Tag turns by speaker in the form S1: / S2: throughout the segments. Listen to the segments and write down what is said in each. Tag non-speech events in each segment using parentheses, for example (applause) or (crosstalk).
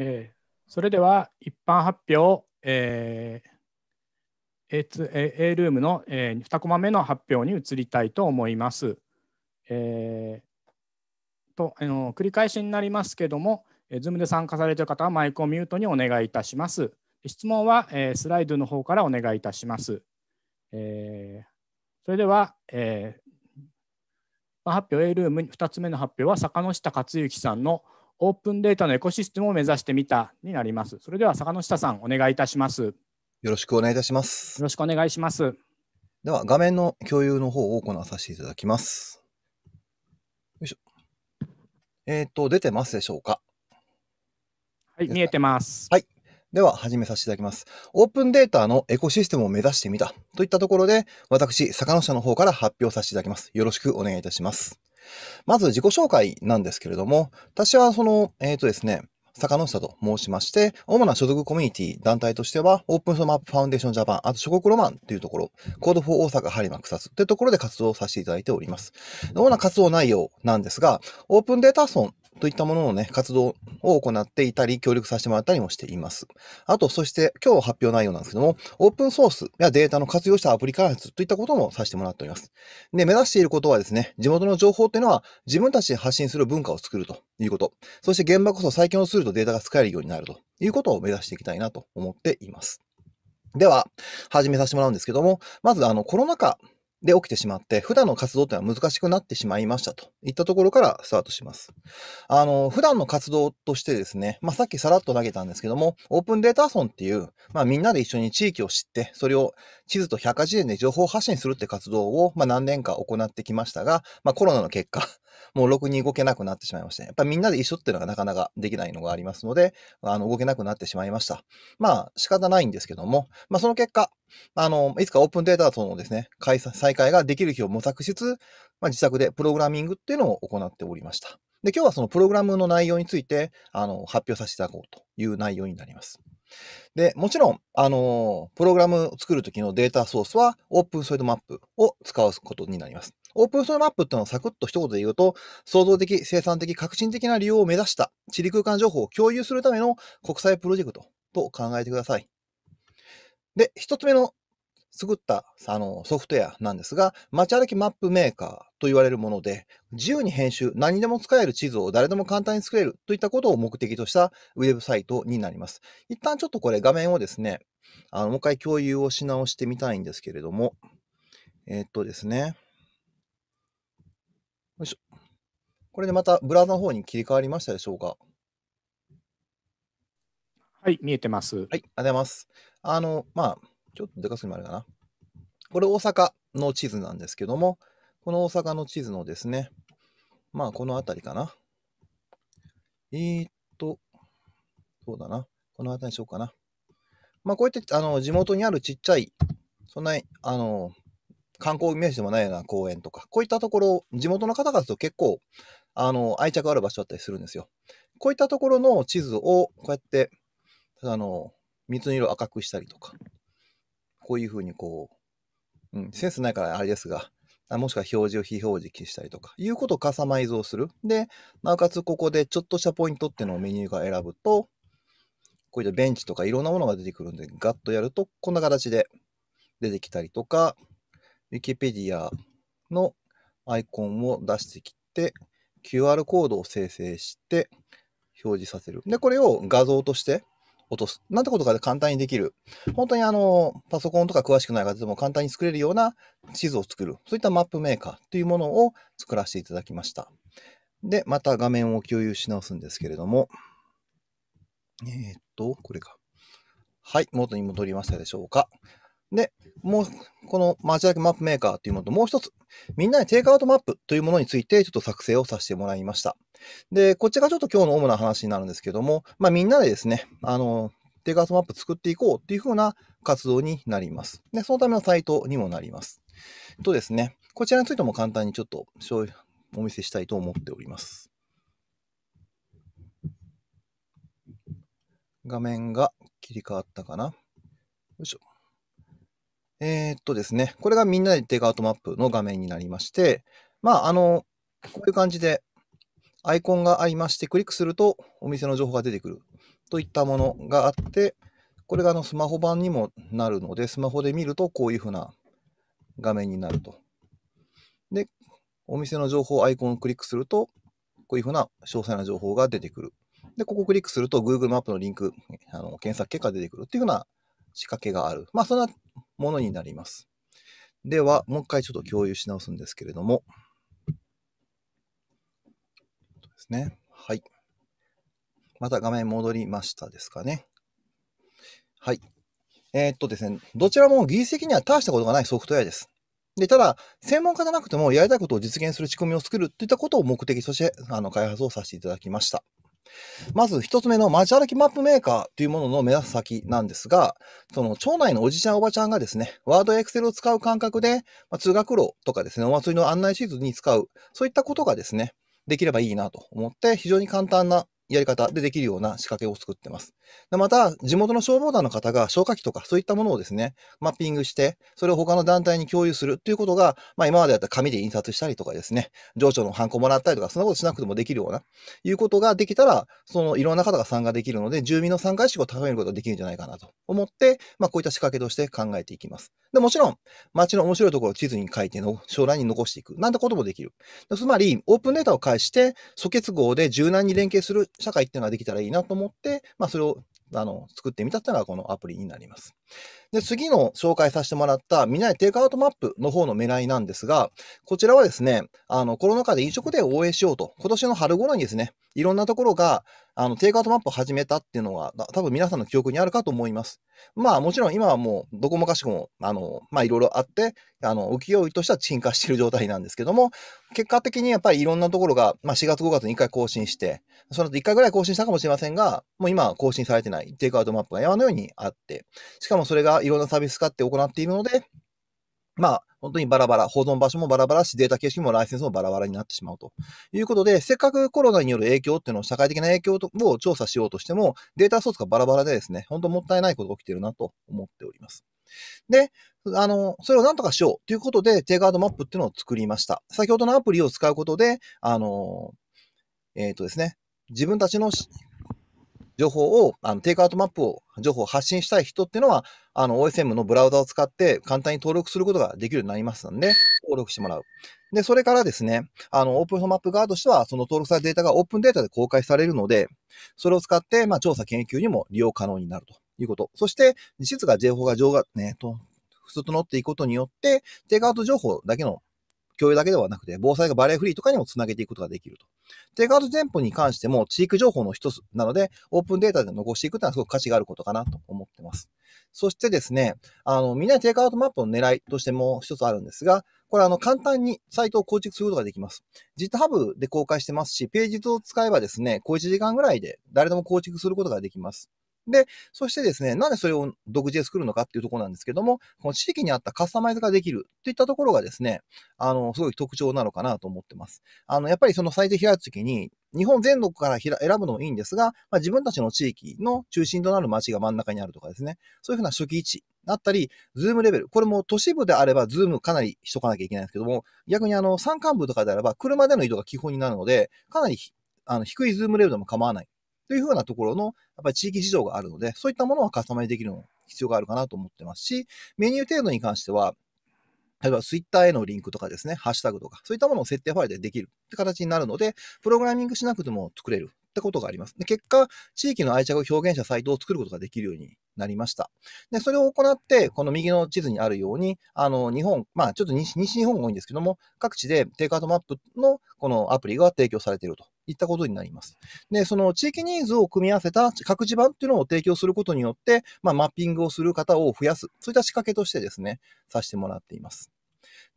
S1: えー、それでは一般発表、えー、a A, ルームの、えー、2コマ目の発表に移りたいと思います。えー、とあの繰り返しになりますけども、Zoom で参加されている方はマイクをミュートにお願いいたします。質問は、えー、スライドの方からお願いいたします。えー、それでは、えー、発表 A ルーム2つ目の発表は坂下克行さんの「オープンデータのエコシステムを目指してみたになります。それでは坂之下さん、お願いいたします。よ
S2: ろしくお願いいたします。
S1: よろしくお願いします。
S2: では、画面の共有の方を行わさせていただきます。よいしょ。えっ、ー、と、出てますでしょうかはい、見えてます。はい。では始めさせていただきます。オープンデータのエコシステムを目指してみたといったところで、私、坂野下の方から発表させていただきます。よろしくお願いいたします。まず自己紹介なんですけれども、私はその、えっ、ー、とですね、坂下と申しまして、主な所属コミュニティ、団体としては、オープンソマップファウンデーションジャパン、あと、諸国ロマンというところ、コードフォー大阪、播磨、草津というところで活動させていただいております。主な活動内容なんですが、オープンデータソンといったもののね、活動を行っていたり、協力させてもらったりもしています。あと、そして今日発表内容なんですけども、オープンソースやデータの活用したアプリ開発といったこともさせてもらっております。で、目指していることはですね、地元の情報っていうのは自分たちで発信する文化を作るということ。そして現場こそ最強のツールとデータが使えるようになるということを目指していきたいなと思っています。では、始めさせてもらうんですけども、まずあのコロナ禍で起きてしまって、普段の活動っていうのは難しくなってしまいましたといったところからスタートします。あの、普段の活動としてですね、まあ、さっきさらっと投げたんですけども、オープンデータソンっていう、まあ、みんなで一緒に地域を知って、それを地図と百科事典で情報発信するって活動を、まあ、何年か行ってきましたが、まあ、コロナの結果、もうろくに動けなくなってしまいまして、やっぱりみんなで一緒っていうのがなかなかできないのがありますので、あの動けなくなってしまいました。まあ仕方ないんですけども、まあその結果、あの、いつかオープンデータとのですね、開催再開ができる日を模索しつつ、まあ、自宅でプログラミングっていうのを行っておりました。で、今日はそのプログラムの内容について、あの、発表させていただこうという内容になります。で、もちろん、あの、プログラムを作るときのデータソースは、オープンソイドマップを使うことになります。オープンソーマップっていうのはサクッと一言で言うと、創造的、生産的、革新的な利用を目指した地理空間情報を共有するための国際プロジェクトと考えてください。で、一つ目の作ったあのソフトウェアなんですが、街歩きマップメーカーと言われるもので、自由に編集、何でも使える地図を誰でも簡単に作れるといったことを目的としたウェブサイトになります。一旦ちょっとこれ画面をですね、あのもう一回共有をし直してみたいんですけれども、えー、っとですね、よいしょ。これでまたブラウザの方に切り替わりましたでしょうか。はい、見えてます。はい、ありがとうございます。あの、まあ、ちょっとでかすぎもあるかな。これ大阪の地図なんですけども、この大阪の地図のですね、まあ、この辺りかな。えー、っと、そうだな。この辺りにしようかな。まあ、こうやって、あの、地元にあるちっちゃい、そんな、に、あの、観光名所でもないような公園とか、こういったところ、地元の方々と結構、あの、愛着ある場所だったりするんですよ。こういったところの地図を、こうやって、あの、水の色赤くしたりとか、こういうふうにこう、うん、センスないからあれですが、もしくは表示を非表示消したりとか、いうことをカスタマイズをする。で、なおかつここでちょっとしたポイントっていうのをメニューが選ぶと、こういったベンチとかいろんなものが出てくるんで、ガッとやると、こんな形で出てきたりとか、Wikipedia のアイコンを出してきて、QR コードを生成して表示させる。で、これを画像として落とす。なんてことかで簡単にできる。本当にあの、パソコンとか詳しくない方でも簡単に作れるような地図を作る。そういったマップメーカーというものを作らせていただきました。で、また画面を共有し直すんですけれども。えー、っと、これか。はい、元に戻りましたでしょうか。で、もう、このマ役クマップメーカーというものと、もう一つ、みんなにテイクアウトマップというものについて、ちょっと作成をさせてもらいました。で、こっちがちょっと今日の主な話になるんですけども、まあみんなでですね、あの、テイクアウトマップ作っていこうっていうふうな活動になります。で、そのためのサイトにもなります。とですね、こちらについても簡単にちょっとお見せしたいと思っております。画面が切り替わったかな。よいしょ。えー、っとですね、これがみんなでテイクアウトマップの画面になりまして、まあ、あの、こういう感じでアイコンがありまして、クリックするとお店の情報が出てくるといったものがあって、これがあのスマホ版にもなるので、スマホで見るとこういうふうな画面になると。で、お店の情報アイコンをクリックすると、こういうふうな詳細な情報が出てくる。で、ここをクリックすると Google マップのリンク、あの検索結果が出てくるっていうふうな仕掛けがある。まあ、そんなものになります。では、もう一回ちょっと共有し直すんですけれども。ですね。はい。また画面戻りましたですかね。はい。えー、っとですね、どちらも技術的には大したことがないソフトウェアです。で、ただ、専門家じゃなくてもやりたいことを実現する仕組みを作るといったことを目的として、あの、開発をさせていただきました。まず一つ目の街歩きマップメーカーというものの目指す先なんですが、その町内のおじちゃんおばちゃんがですね、ワードやエクセルを使う感覚で、まあ、通学路とかですね、お祭りの案内シーズに使う、そういったことがですね、できればいいなと思って、非常に簡単なやり方でできるような仕掛けを作ってます。でまた、地元の消防団の方が消火器とかそういったものをですね、マッピングして、それを他の団体に共有するということが、まあ、今までだったら紙で印刷したりとかですね、情緒のハンコもらったりとか、そんなことしなくてもできるような、いうことができたら、そのいろんな方が参加できるので、住民の参加意識を高めることができるんじゃないかなと思って、まあ、こういった仕掛けとして考えていきます。でもちろん、街の面白いところを地図に書いての、将来に残していく、なんてこともできる。つまり、オープンデータを介して、素結合で柔軟に連携する社会っていうのができたらいいなと思って、まあ、それをあの作ってみたっていうのがこのアプリになります。で、次の紹介させてもらったみんなでテイクアウトマップの方の狙いなんですが、こちらはですね、あのコロナ禍で飲食店を応援しようと、今年の春頃にですね、いろんなところがあの、テイクアウトマップを始めたっていうのは、多分皆さんの記憶にあるかと思います。まあ、もちろん今はもう、どこもかしこも、あの、まあ、いろいろあって、あの、浮世絵としては沈下している状態なんですけども、結果的にやっぱりいろんなところが、まあ、4月5月に1回更新して、その後1回ぐらい更新したかもしれませんが、もう今は更新されてない、テイクアウトマップが山のようにあって、しかもそれがいろんなサービス使って行っているので、まあ、本当にバラバラ、保存場所もバラバラし、データ形式もライセンスもバラバラになってしまうということで、せっかくコロナによる影響っていうのを、社会的な影響を調査しようとしても、データソースがバラバラでですね、本当もったいないことが起きてるなと思っております。で、あの、それをなんとかしようということで、テイガードマップっていうのを作りました。先ほどのアプリを使うことで、あの、えっ、ー、とですね、自分たちの情報を、あの、テイクアウトマップを、情報を発信したい人っていうのは、あの、OSM のブラウザを使って簡単に登録することができるようになりますので、登録してもらう。で、それからですね、あの、オープンマップ側としては、その登録されたデータがオープンデータで公開されるので、それを使って、まあ、調査研究にも利用可能になるということ。そして、実が情報が情が、ね、と、ふつと乗っていくことによって、テイクアウト情報だけの共有だけではなくて、防災がバレーフリーとかにもつなげていくことができると。テイクアウト店舗に関しても、地域情報の一つなので、オープンデータで残していくというのはすごく価値があることかなと思ってます。そしてですね、あの、みんなテイクアウトマップの狙いとしても一つあるんですが、これあの簡単にサイトを構築することができます。GitHub で公開してますし、ページ図を使えばですね、小1時間ぐらいで誰でも構築することができます。で、そしてですね、なんでそれを独自で作るのかっていうところなんですけども、この地域にあったカスタマイズができるっていったところがですね、あの、すごい特徴なのかなと思ってます。あの、やっぱりそのサイト開くときに、日本全国から選ぶのもいいんですが、まあ、自分たちの地域の中心となる街が真ん中にあるとかですね、そういうふうな初期位置だったり、ズームレベル。これも都市部であれば、ズームかなりしとかなきゃいけないんですけども、逆にあの、山間部とかであれば、車での移動が基本になるので、かなりあの低いズームレベルでも構わないというふうなところの、やっぱり地域事情があるので、そういったものはカスタマイズできるの必要があるかなと思ってますし、メニュー程度に関しては、例えば Twitter へのリンクとかですね、ハッシュタグとか、そういったものを設定ファイルでできるって形になるので、プログラミングしなくても作れるったことがあります。で結果、地域の愛着を表現したサイトを作ることができるようになりました。で、それを行って、この右の地図にあるように、あの、日本、まあ、ちょっと西日本が多いんですけども、各地でテイクアウトマップのこのアプリが提供されているといったことになります。で、その地域ニーズを組み合わせた各地盤っていうのを提供することによって、まあ、マッピングをする方を増やす、そういった仕掛けとしてですね、させてもらっています。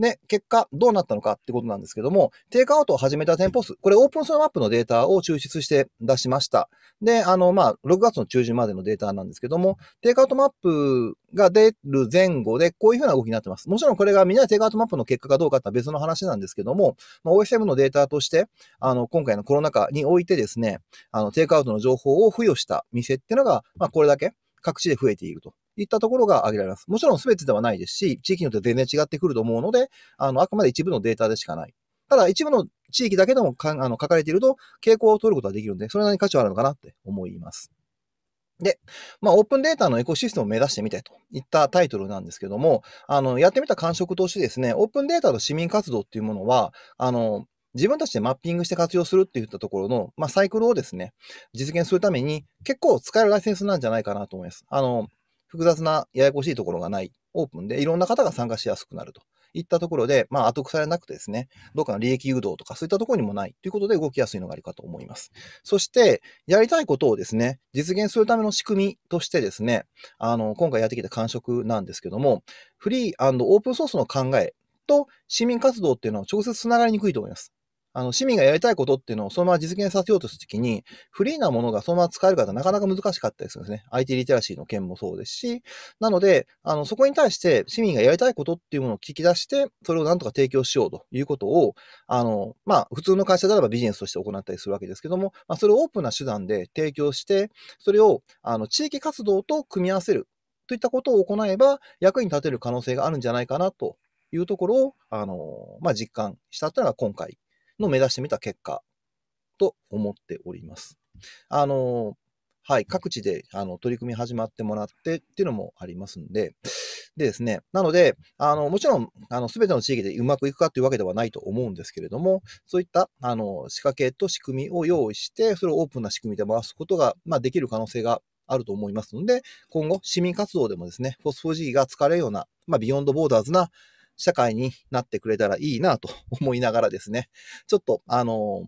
S2: で、結果、どうなったのかってことなんですけども、テイクアウトを始めた店舗数、これオープンソロマップのデータを抽出して出しました。で、あの、まあ、6月の中旬までのデータなんですけども、テイクアウトマップが出る前後で、こういうふうな動きになってます。もちろんこれがみんなテイクアウトマップの結果かどうかっては別の話なんですけども、まあ、OSM のデータとして、あの、今回のコロナ禍においてですね、あの、テイクアウトの情報を付与した店っていうのが、まあ、これだけ各地で増えていると。いったところが挙げられます。もちろん全てではないですし、地域によって全然違ってくると思うので、あの、あくまで一部のデータでしかない。ただ、一部の地域だけでもかあの書かれていると、傾向を取ることができるので、それなりに価値はあるのかなって思います。で、まあ、オープンデータのエコシステムを目指してみたといったタイトルなんですけども、あの、やってみた感触としてですね、オープンデータの市民活動っていうものは、あの、自分たちでマッピングして活用するっていったところの、まあ、サイクルをですね、実現するために結構使えるライセンスなんじゃないかなと思います。あの、複雑なややこしいところがない、オープンでいろんな方が参加しやすくなるといったところで、まあ、後腐れなくてですね、どっかの利益誘導とかそういったところにもないということで動きやすいのがあるかと思います。そして、やりたいことをですね、実現するための仕組みとしてですね、あの、今回やってきた感触なんですけども、フリーオープンソースの考えと市民活動っていうのは直接つながりにくいと思います。あの、市民がやりたいことっていうのをそのまま実現させようとするときに、フリーなものがそのまま使えるかってなかなか難しかったりするんですね。IT リテラシーの件もそうですし、なので、あの、そこに対して市民がやりたいことっていうものを聞き出して、それをなんとか提供しようということを、あの、まあ、普通の会社であればビジネスとして行ったりするわけですけども、まあ、それをオープンな手段で提供して、それを、あの、地域活動と組み合わせるといったことを行えば、役に立てる可能性があるんじゃないかなというところを、あの、まあ、実感したというのが今回の目指してみた結果と思っております。あの、はい、各地であの取り組み始まってもらってっていうのもありますんで、でですね、なので、あのもちろん、あの全ての地域でうまくいくかというわけではないと思うんですけれども、そういったあの仕掛けと仕組みを用意して、それをオープンな仕組みで回すことが、まあ、できる可能性があると思いますので、今後、市民活動でもですね、フォスフォ G が使われるような、まあ、ビヨンドボーダーズな社会になってくれたらいいなと (laughs) 思いながらですね、ちょっと、あの、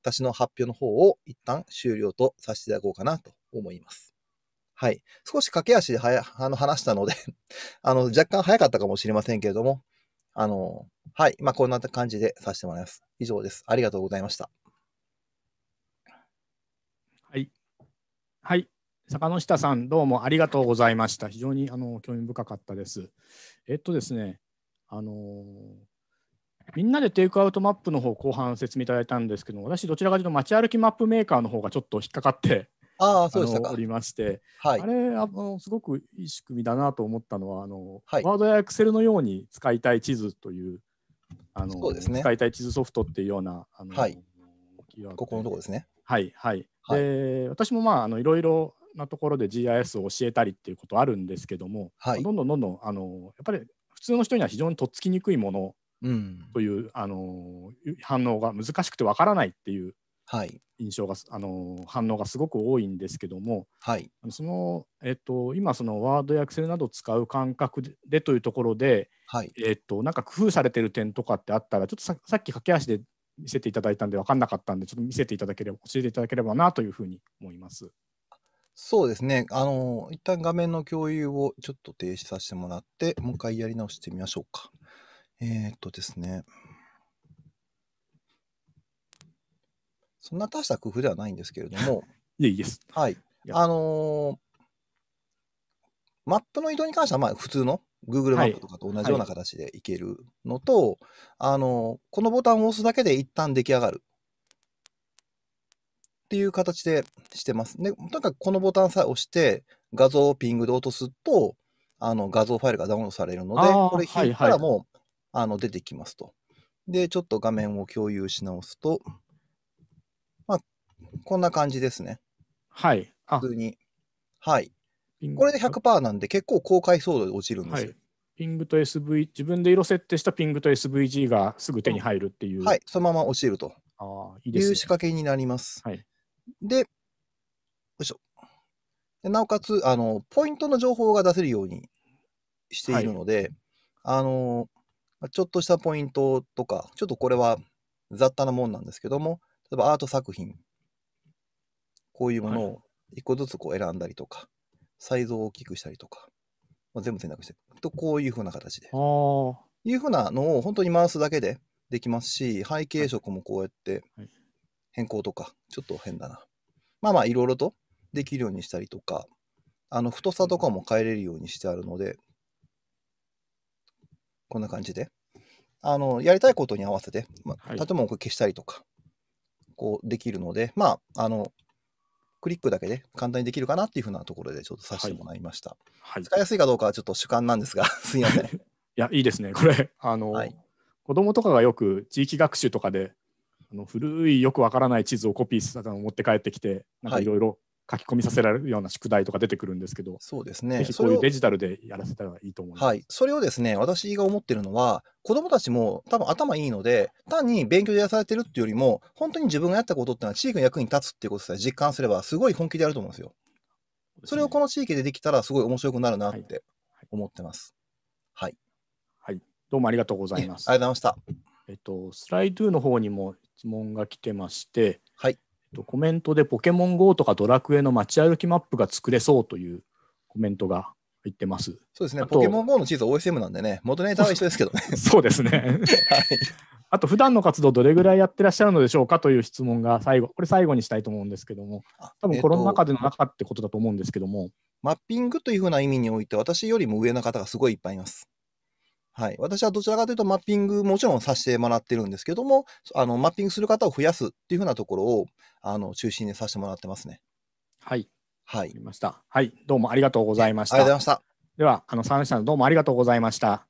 S2: 私の発表の方を一旦終了とさせていただこうかなと思います。はい。少し駆け足では (laughs) あの話したので (laughs) あの、若干早かったかもしれませんけれども、あの、はい。まあ、こんな感じでさせてもらいます。以上です。ありがとうございました。
S1: はい。はい。坂下さん、どうもありがとうございました。非常にあの興味深かったです。えっとですね、あのみんなでテイクアウトマップの方後半説明いただいたんですけど私どちらかというと街歩きマップメーカーの方がちょっと引っかかってあそうでしたおりまして、はい、あれあのすごくいい仕組みだなと思ったのはあの、はい、ワードやエクセルのように使いたい地図というあのそうです、ね、使いたい地図ソフトっていうようなあの、はい、ここのとこですね。はいはい、はい、で私もまああのいろいろなところで GIS を教えたりっていうことあるんですけども、はい、どんどんどんどんあのやっぱり普通の人には非常にとっつきにくいものという、うん、あの反応が難しくてわからないっていう印象が、はい、あの反応がすごく多いんですけども、はい、その、えっと、今そのワードやエクセルなど使う感覚でというところで、はい、えっと、なんか工夫されてる点とかってあったらちょっとささっき駆け足で見せていただいたんで分かんなかったんでちょっと見せていただければ教えていただければな
S2: というふうに思います。そうですね。あの、一旦画面の共有をちょっと停止させてもらって、もう一回やり直してみましょうか。えー、っとですね。そんな大した工夫ではないんですけれども、(laughs) いいです。はい。あのー、マップの移動に関しては、まあ、普通の Google マップとかと同じような形でいけるのと、はいはい、あのー、このボタンを押すだけで一旦出来上がるっていう形でしてます。で、とにかくこのボタンさえ押して、画像をピングで落とすと、あの画像ファイルがダウンロードされるので、これ引いたらもう、はいはい、あの出てきますと。で、ちょっと画面を共有し直すと、まあ、こんな感じですね。はい。普通に。はい。これで100%なんで、結構
S1: 高解像度で落ちるんですよ。はいピングと SV、自分で色設定したピングと SVG がす
S2: ぐ手に入るっていう。はい、そのまま落ちると。ああ、いいです、ね、いう仕掛けになります。はい、で、よいしょ。でなおかつ、あの、ポイントの情報が出せるようにしているので、はい、あの、ちょっとしたポイントとか、ちょっとこれは雑多なもんなんですけども、例えばアート作品、こういうものを一個ずつこう選んだりとか、はい、サイズを大きくしたりとか、まあ、全部選択して、とこういうふうな形で。いうふうなのを本当に回すだけでできますし、背景色もこうやって、はい変更とか、ちょっと変だな。まあまあ、いろいろとできるようにしたりとか、あの、太さとかも変えれるようにしてあるので、こんな感じで。あの、やりたいことに合わせて、まあ、建物を消したりとか、こう、できるので、まあ、あの、クリックだけで簡単にできるかなっていうふうなところでちょっとさせてもらいました。はい、使いやすいかどうかはちょっと主観なんですが、(laughs) すいません。(laughs) いや、いいですね。これ、あの、はい、子供とかがよ
S1: く地域学習とかであの古いよくわからない地図をコピーしたのを持って帰ってきて
S2: なんかいろいろ書き込みさせられるような宿題とか出てくるんですけど、そうですね。ぜひこういうデジタルでやらせたらいいと思います。はい。それをですね、私が思ってるのは、子供たちも多分頭いいので、単に勉強でやらされてるっていうよりも、本当に自分がやったことっていうのは地域の役に立つっていうことさえ実感すれば、すごい本気でやると思うんですよ。そそれをこの地域でできたら、すごい面白くなるなって思ってます。はい。はい、はい、どうもありがとうございます。ありがとうございまし
S1: た。えっと、スライドゥの方にも質問が来てまして、はい、えっと、コメントでポケモン GO とかドラクエの街歩きマップが作れそうというコメントが入ってます。
S2: そうですね、ポケモン GO の地図 OSM なんでね、元ネタは一緒ですけどね。(laughs) そうですね。はい。
S1: あと、普段の活動どれぐらいやってらっしゃるのでしょうかという質問が最後、これ最後にしたいと思うんですけども、
S2: 多分コロナ禍での中ってことだと思うんですけども。えっと、マッピングというふうな意味において、私よりも上の方がすごいいっぱいいます。はい。私はどちらかというと、マッピングもちろんさせてもらってるんですけども、あの、マッピングする方を増やすっていうふうなところを、あの、中心にさせてもらってますね。はい。はい。ありました。はい。どうもありがとうございました。ありがとうございました。で
S1: は、あの、沢口さんどうもありがとうございました。